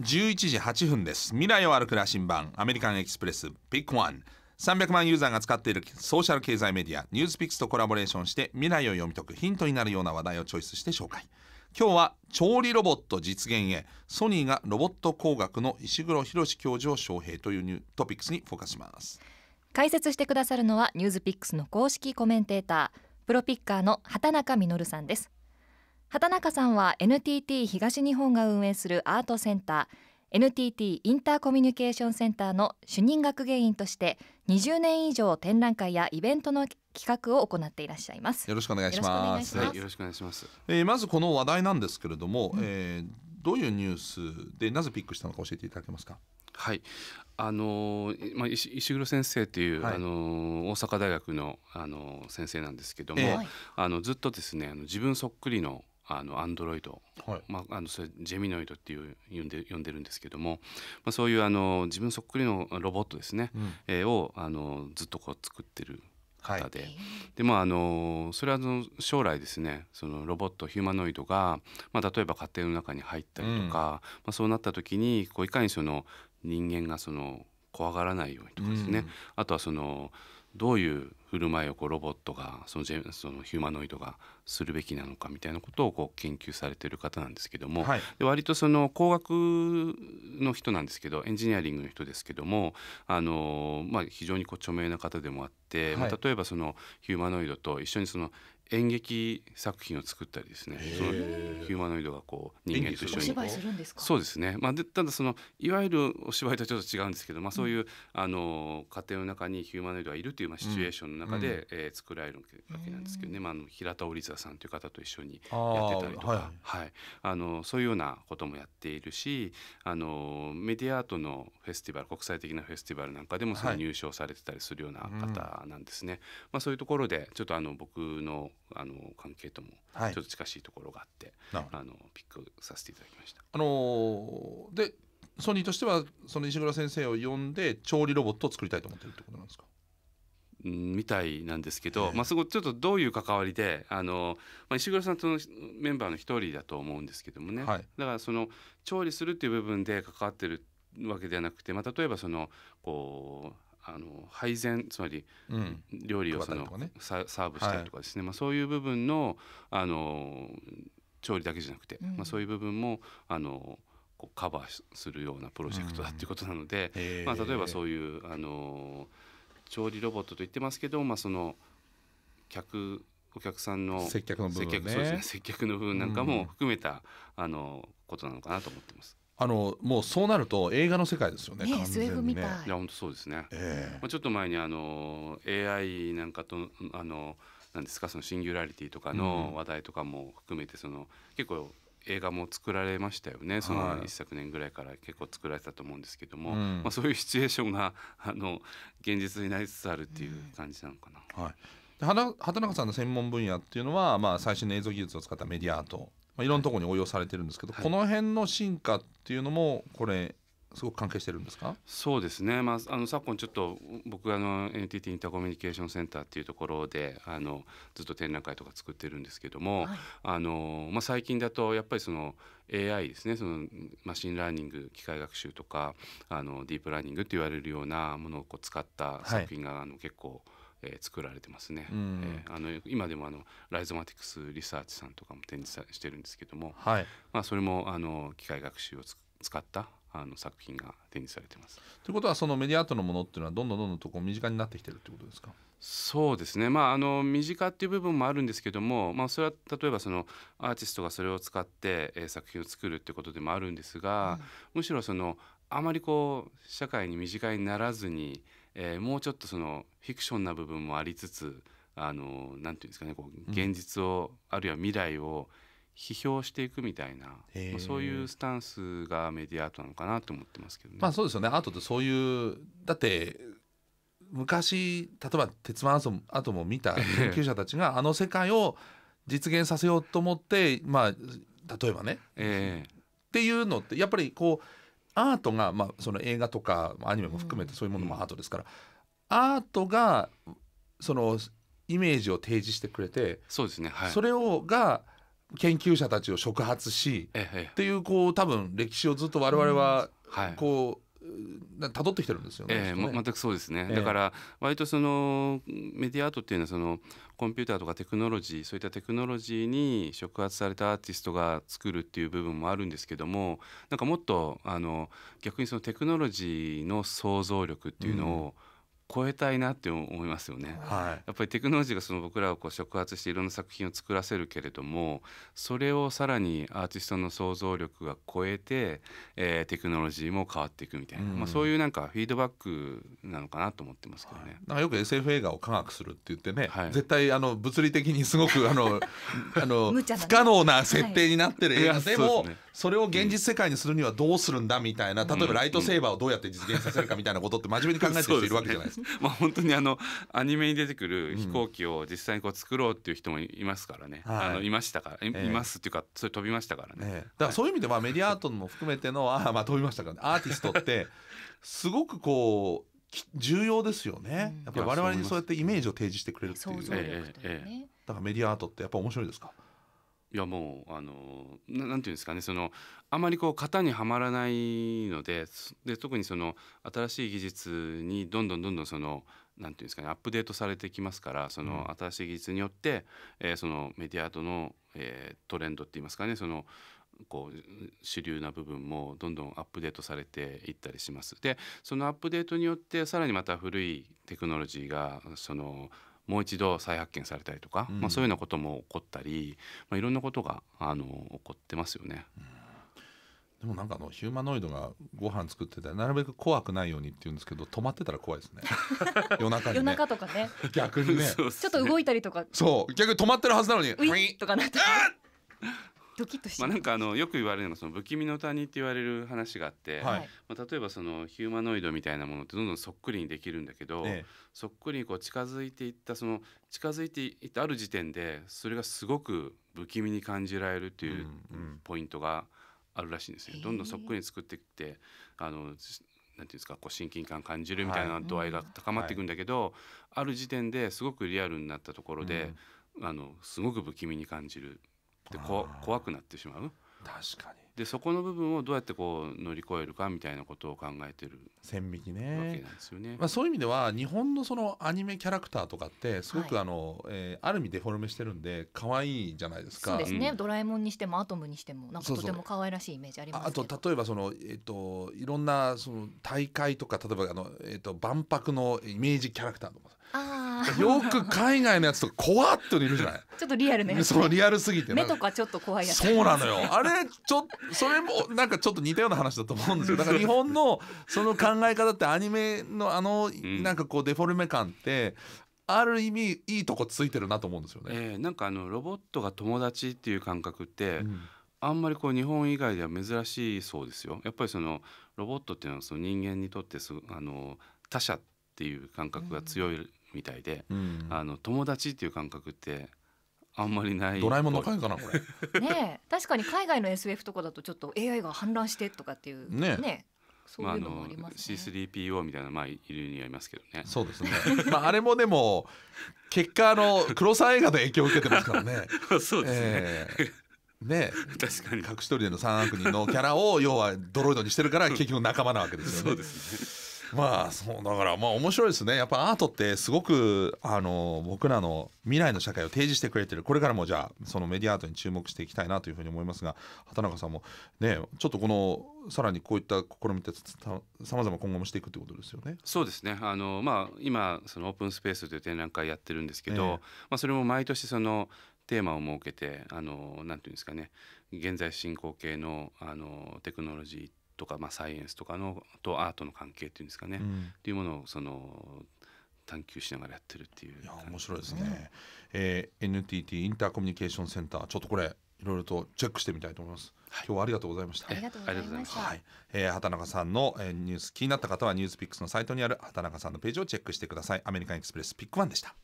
11時8分です未来を歩く羅針盤アメリカンエキスプレスビッグワン300万ユーザーが使っているソーシャル経済メディアニュースピックスとコラボレーションして未来を読み解くヒントになるような話題をチョイスして紹介今日は調理ロボット実現へソニーがロボット工学の石黒博教授を招聘というトピックスにフォーカスします解説してくださるのはニュースピックスの公式コメンテータープロピッカーの畑中実さんです畑中さんは NTT 東日本が運営するアートセンター NTT インターコミュニケーションセンターの主任学芸員として20年以上展覧会やイベントの企画を行っていらっしゃいますよろしくお願いしますはい、よろしくお願いします、えー、まずこの話題なんですけれども、うん、えー、どういうニュースでなぜピックしたのか教えていただけますかはいあのまあ、石黒先生という、はい、あの大阪大学のあの先生なんですけども、えー、あのずっとですねあの自分そっくりのあのアンドロイド、はい、まあ、あのそれジェミノイドっていう呼んで呼んでるんですけども、まあ、そういうあの自分そっくりのロボットですね、うん、えー、をあのずっとこう作ってる方で、はい、でまああのそれはの将来ですねそのロボットヒューマノイドが、まあ、例えば家庭の中に入ったりとか、うん、まあ、そうなった時にこういかにその人間がその怖がらないようにとかですね、うん、あとはそのどういう振る舞いをこうロボットがそのジェそのヒューマノイドがするべきなのかみたいなことをこう研究されてる方なんですけども、はい、で割とその工学の人なんですけどエンジニアリングの人ですけどもあの、まあ、非常にこう著名な方でもあって、はい、まあ、例えばそのヒューマノイドと一緒にその演劇作品を作ったりですねそのヒューマノイドがこう人間と一緒にですそうですね、まあ、でただそのいわゆるお芝居とはちょっと違うんですけど、まあ、そういう、うん、あの家庭の中にヒューマノイドがいるという、まあ、シチュエーションの中で、うん、えー、作られるわけなんですけどね、まあ、あの平田織澤さんという方と一緒にやってたりとかはい、はい、あのそういうようなこともやっているしあのメディアアートのフェスティバル国際的なフェスティバルなんかでもその入賞されてたりするような方なんですね。はいうん、まあ、そういうところでちょっとあの僕のあの関係ともちょっと近しいところがあって、はい、あのピックさせていただきました。あのー、でソニーとしてはその石黒先生を呼んで調理ロボットを作りたいと思ってるってことなんですかみたいなんですけど、まあ、ごこちょっとどういう関わりであの、まあ、石黒さんとのメンバーの一人だと思うんですけどもね、はい、だからその調理するっていう部分で関わってるわけではなくて、まあ、例えばそのこうあの配膳つまり料理をその、うんね、サーブしたりとかですね、はい、まあ、そういう部分のあの調理だけじゃなくて、うん、まあ、そういう部分もあのこうカバーするようなプロジェクトだっていうことなので、うん、まあ、例えばそういうあの調理ロボットと言ってますけど、まあ、その客お客さんの接客の部分、接客の部分なんかも含めた、あのことなのかなと思ってます。あのもうそうなると映画の世界ですよね。ねいや本当そうですね。えー、ちょっと前にあの AI なんかとあのなんですかそのシンギュラリティとかの話題とかも含めてその結構映画も作られましたよねその一昨年ぐらいから結構作られたと思うんですけども、はい、まあ、そういうシチュエーションがあの現実になりつつあるっていう感じなのかな。うん、はい畑中さんの専門分野っていうのは、まあ、最新の映像技術を使ったメディアアートまあ、いろんなところに応用されてるんですけど、はい、この辺の進化っていうのもこれすごく関係してるんですかそうですね、まあ、あの昨今ちょっと僕あの NTT インターコミュニケーションセンターっていうところであのずっと展覧会とか作ってるんですけども、はい、あのまあ、最近だとやっぱりその AI ですねそのマシンラーニング機械学習とかあのディープラーニングって言われるようなものをこう使った作品が、い、あの結構えー、作られてますね、えー、あの今でもあのライゾマティクスリサーチさんとかも展示さしてるんですけども、はい、まあ、それもあの機械学習を使ったあの作品が展示されてます。ということはそのメディアアートのものっていうのはどんどんどんどんとこう身近になってきてるってことですかそうですね、まあ、あの身近っていう部分もあるんですけども、まあ、それは例えばそのアーティストがそれを使って、えー、作品を作るってことでもあるんですが、うん、むしろそのあまりこう社会に身近にならずにえー、もうちょっとそのフィクションな部分もありつつあのなんていうんですかねこう現実を、うん、あるいは未来を批評していくみたいな、まあ、そういうスタンスがメディアアートなのかなと思ってますけどね。まあそうですよねアートってそういうだって昔例えば鉄腕アートも見た研究者たちがあの世界を実現させようと思ってまあ例えばね、えー、っていうのってやっぱりこうアートが、まあ、その映画とかアニメも含めてそういうものもアートですから、アートがそのイメージを提示してくれてそうですね、はい、それをが研究者たちを触発し、っていうこう多分歴史をずっと我々はこう、辿ってきてるんですよね,、えー、全くそうですね、えー、だから割とそのメディアアートっていうのはそのコンピューターとかテクノロジーそういったテクノロジーに触発されたアーティストが作るっていう部分もあるんですけどもなんかもっとあの逆にそのテクノロジーの想像力っていうのを、うん超えたいなって思いますよね、はい、やっぱりテクノロジーがその僕らをこう触発していろんな作品を作らせるけれどもそれをさらにアーティストの想像力が超えて、えー、テクノロジーも変わっていくみたいな、うん、まあ、そういうなんかフィードバックなのかなと思ってますけどね、はい、なんかよく SF 映画を科学するって言ってね、はい、絶対あの物理的にすごくあの あの、不可能な設定になってる映画でも、それを現実世界にするにはどうするんだみたいな例えばライトセーバーをどうやって実現させるかみたいなことって真面目に考えてる人いるわけじゃないですか。まあ本当にあのアニメに出てくる飛行機を実際にこう作ろうっていう人もいますからね、うん、あのいましたから、いますっていうかそれ飛びましたからね、えー、だからそういう意味ではメディアアートも含めてのあまあ飛びましたから、ね、アーティストってすごくこう重要ですよね、やっぱり我々にそうやってイメージを提示してくれるっていううう、ええだからメディアアートってやっぱ面白いですかいやもうあの何て言うんですかねそのあまりこう型にはまらないのでで特にその新しい技術にどんどんどんどんその何て言うんですかねアップデートされてきますからその新しい技術によって、うん、えー、そのメディアとの、えー、トレンドって言いますかねそのこう主流な部分もどんどんアップデートされていったりします。でそのアップデートによってさらにまた古いテクノロジーがそのもう一度再発見されたりとか、うん、まあ、そういうようなことも起こったり、まあ、いろんなことがあの起こってますよね。でもなんかあのヒューマノイドがご飯作っててなるべく怖くないようにって言うんですけど止まってたら怖いですね 夜中に、ね、夜中とかね逆にね、ね、ちょっと動いたりとかそう逆に止まってるはずなのにウィとかなってドキッとしまあなんかあのよく言われるのがその不気味の谷って言われる話があって、はい、まあ例えばそのヒューマノイドみたいなものってどんどんそっくりにできるんだけど、そっくりにこう近づいていったその近づいていったある時点でそれがすごく不気味に感じられるっていうポイントがあるらしいんですよ。どんどんそっくりに作ってきてあのなんていうんですかこう親近感感じるみたいな度合いが高まっていくんだけど、はいうんある時点ですごくリアルになったところで、うん、あのすごく不気味に感じるってこ怖くなってしまう確かにでそこの部分をどうやってこう乗り越えるかみたいなことを考えてる線引きねわけなんですよね、まあ、そういう意味では日本のそのアニメキャラクターとかってすごくあの、はい、えー、ある意味デフォルメしてるんで可愛いじゃないですかそうですね、うん、ドラえもんにしてもアトムにしてもなんかとても可愛らしいイメージありますあと例えばその、えーと、いろんなその大会とか例えばあの、えーと、万博のイメージキャラクターとかああよく海外のやつとか怖っているじゃない ちょっとリアルねそのリアルすぎて目とかちょっと怖いやつそうなのよあれちょそれもなんかちょっと似たような話だと思うんですよ だから日本のその考え方ってアニメのあのなんかこうデフォルメ感ってある意味いいとこついてるなと思うんですよね、えー、なんかあのロボットが友達っていう感覚って、うんあんまりこう日本以外では珍しいそうですよやっぱりそのロボットっていうのはその人間にとってすあの他者っていう感覚が強いみたいで、うん、あの友達っていう感覚ってあんまりないドラえもんの回かなこれ ね確かに海外の SF とかだとちょっと AI が氾濫してとかっていうねねそういうのもあります、ね、C3PO みたいなまあいるにはいますけどね。そうですね。まああれもでも結果あの黒沢映画で影響を受けてますからね。そうですね。えー、ね、確かに隠し撮での三悪人のキャラを要はドロイドにしてるから結局仲間なわけですよね。そうですね。まあそうだからまあ面白いですねやっぱアートってすごくあの僕らの未来の社会を提示してくれてるこれからもじゃあそのメディアアートに注目していきたいなというふうに思いますが畑中さんもねちょっとこのさらにこういった試みってさまざま今後もしていくということですよね。そうですねあの、まあ、今そのオープンスペースという展覧会やってるんですけど、えー、まあ、それも毎年そのテーマを設けてあのなんていうんですかね現在進行形のあのテクノロジーってとか、まあ、サイエンスとかのとアートの関係っていうんですかね、うん、っていうものをその探求しながらやってるっていう、ね、いや面白いですね、ねえー、NTT インターコミュニケーションセンターちょっとこれいろいろとチェックしてみたいと思います。はい、今日はありがとうございました。ありがとうございました。はい、えー、畑中さんの、えー、ニュース気になった方はニュースピックスのサイトにある畑中さんのページをチェックしてください。アメリカンエクスプレスピックワンでした。